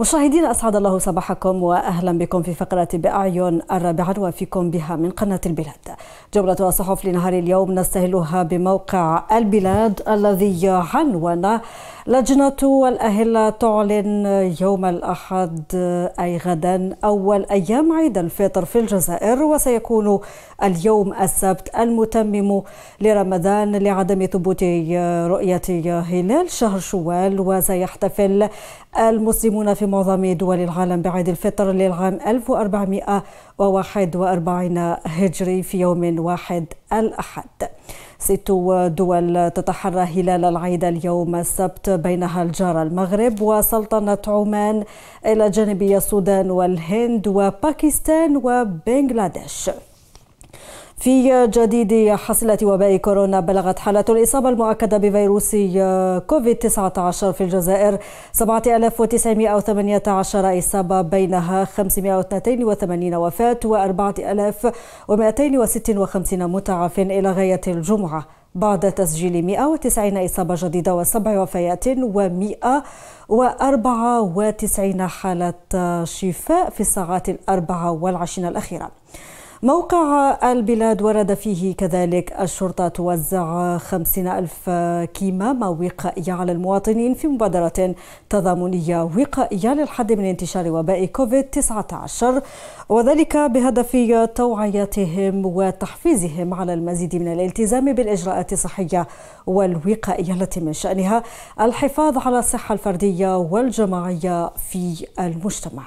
مشاهدينا أسعد الله صباحكم وأهلا بكم في فقرة بأعين الرابعة وفيكم بها من قناة البلاد جولة الصحف لنهار اليوم نستهلها بموقع البلاد الذي عنون لجنة الأهلة تعلن يوم الأحد أي غدا أول أيام عيد الفطر في الجزائر وسيكون اليوم السبت المتمم لرمضان لعدم ثبوت رؤية هلال شهر شوال وسيحتفل المسلمون في معظم دول العالم بعيد الفطر للعام 1441 هجري في يوم من واحد الأحد ست دول تتحرى هلال العيد اليوم السبت بينها الجارة المغرب وسلطنة عمان إلى جانب السودان والهند وباكستان وبنغلاديش في جديد حصيلة وباء كورونا بلغت حالة الإصابة المؤكدة بفيروس كوفيد-19 في الجزائر 7918 إصابة بينها 582 وفاة و4256 متعافٍ إلى غاية الجمعة بعد تسجيل 190 إصابة جديدة وسبع وفيات و194 حالة شفاء في الساعات الأربعة والعشرين الأخيرة موقع البلاد ورد فيه كذلك الشرطة توزع خمسين ألف كمامة وقائية على المواطنين في مبادرة تضامنية وقائية للحد من انتشار وباء كوفيد-19 وذلك بهدف توعيتهم وتحفيزهم على المزيد من الالتزام بالإجراءات الصحية والوقائية التي من شأنها الحفاظ على الصحة الفردية والجماعية في المجتمع.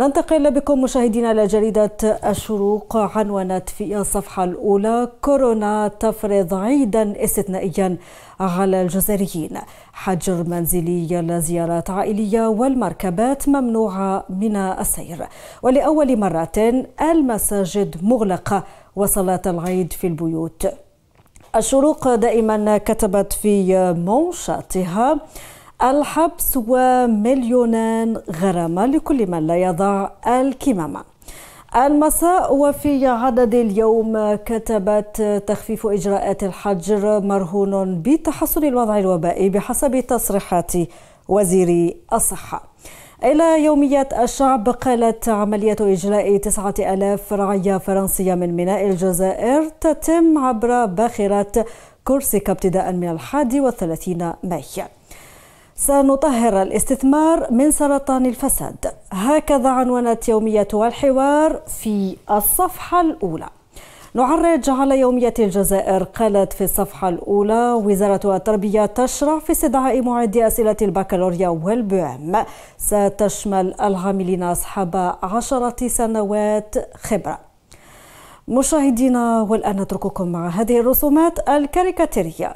ننتقل بكم مشاهدينا إلى جريدة الشروق عنونت في الصفحة الأولى كورونا تفرض عيدا استثنائيا على الجزائريين حجر منزلي لزيارات عائلية والمركبات ممنوعة من السير ولأول مرة المساجد مغلقة وصلاة العيد في البيوت الشروق دائما كتبت في منشطها الحبس ومليونان غرامة لكل من لا يضع الكمامة المساء وفي عدد اليوم كتبت تخفيف إجراءات الحجر مرهون بتحسن الوضع الوبائي بحسب تصريحات وزير الصحة إلى يومية الشعب قالت عملية إجراء تسعة ألاف رعية فرنسية من ميناء الجزائر تتم عبر باخرة كورسيكا ابتداء من الحادي والثلاثين مايو سنطهر الاستثمار من سرطان الفساد هكذا عنونت يومية الحوار في الصفحة الأولى نعرج على يومية الجزائر قالت في الصفحة الأولى وزارة التربية تشرع في استدعاء معدي أسئلة البكالوريا والبعم ستشمل العاملين أصحاب عشرة سنوات خبرة مشاهدينا والآن نترككم مع هذه الرسومات الكاريكاتيرية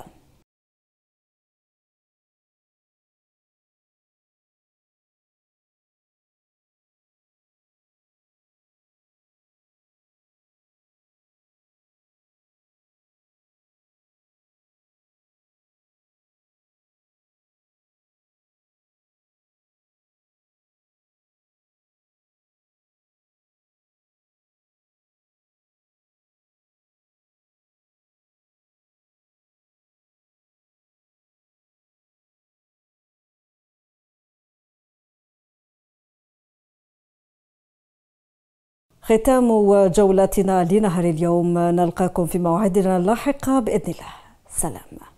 ختام جولتنا لنهر اليوم نلقاكم في موعدنا اللاحق باذن الله سلام